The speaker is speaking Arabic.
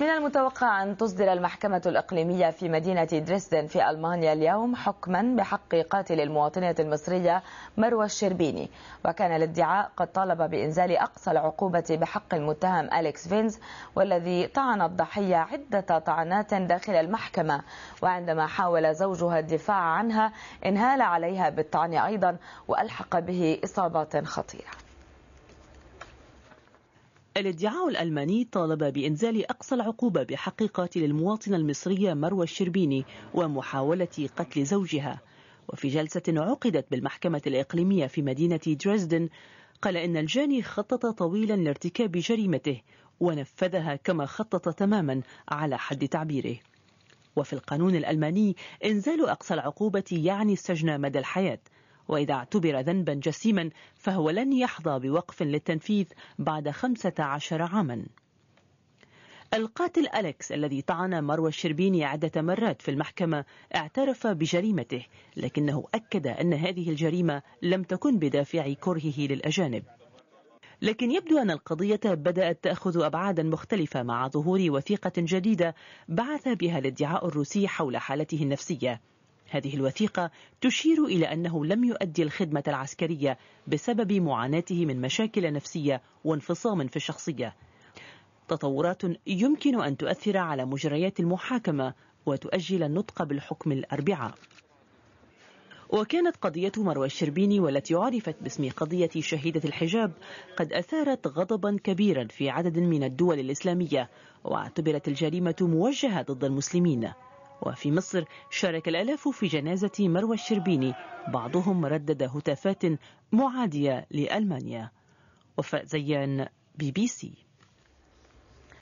من المتوقع أن تصدر المحكمة الإقليمية في مدينة دريسدن في ألمانيا اليوم حكما بحق قاتل المواطنة المصرية مروى الشربيني وكان الادعاء قد طالب بإنزال أقصى العقوبة بحق المتهم أليكس فينز والذي طعن الضحية عدة طعنات داخل المحكمة وعندما حاول زوجها الدفاع عنها انهال عليها بالطعن أيضا وألحق به إصابات خطيرة الادعاء الألماني طالب بإنزال أقصى العقوبة بحق قاتل المواطنة المصرية مروى الشربيني ومحاولة قتل زوجها وفي جلسة عقدت بالمحكمة الإقليمية في مدينة دريسدن قال إن الجاني خطط طويلا لارتكاب جريمته ونفذها كما خطط تماما على حد تعبيره وفي القانون الألماني إنزال أقصى العقوبة يعني السجن مدى الحياة وإذا اعتبر ذنبا جسيما فهو لن يحظى بوقف للتنفيذ بعد 15 عاما القاتل أليكس الذي طعن مروى الشربيني عدة مرات في المحكمة اعترف بجريمته لكنه أكد أن هذه الجريمة لم تكن بدافع كرهه للأجانب لكن يبدو أن القضية بدأت تأخذ أبعادا مختلفة مع ظهور وثيقة جديدة بعث بها الادعاء الروسي حول حالته النفسية هذه الوثيقة تشير إلى أنه لم يؤدي الخدمة العسكرية بسبب معاناته من مشاكل نفسية وانفصام في الشخصية تطورات يمكن أن تؤثر على مجريات المحاكمة وتؤجل النطق بالحكم الأربعاء وكانت قضية مروى الشربيني والتي عرفت باسم قضية شهيدة الحجاب قد أثارت غضبا كبيرا في عدد من الدول الإسلامية واعتبرت الجريمة موجهة ضد المسلمين وفي مصر شارك الآلاف في جنازة مروى الشربيني بعضهم ردد هتافات معادية لألمانيا وفاء زيان بي بي سي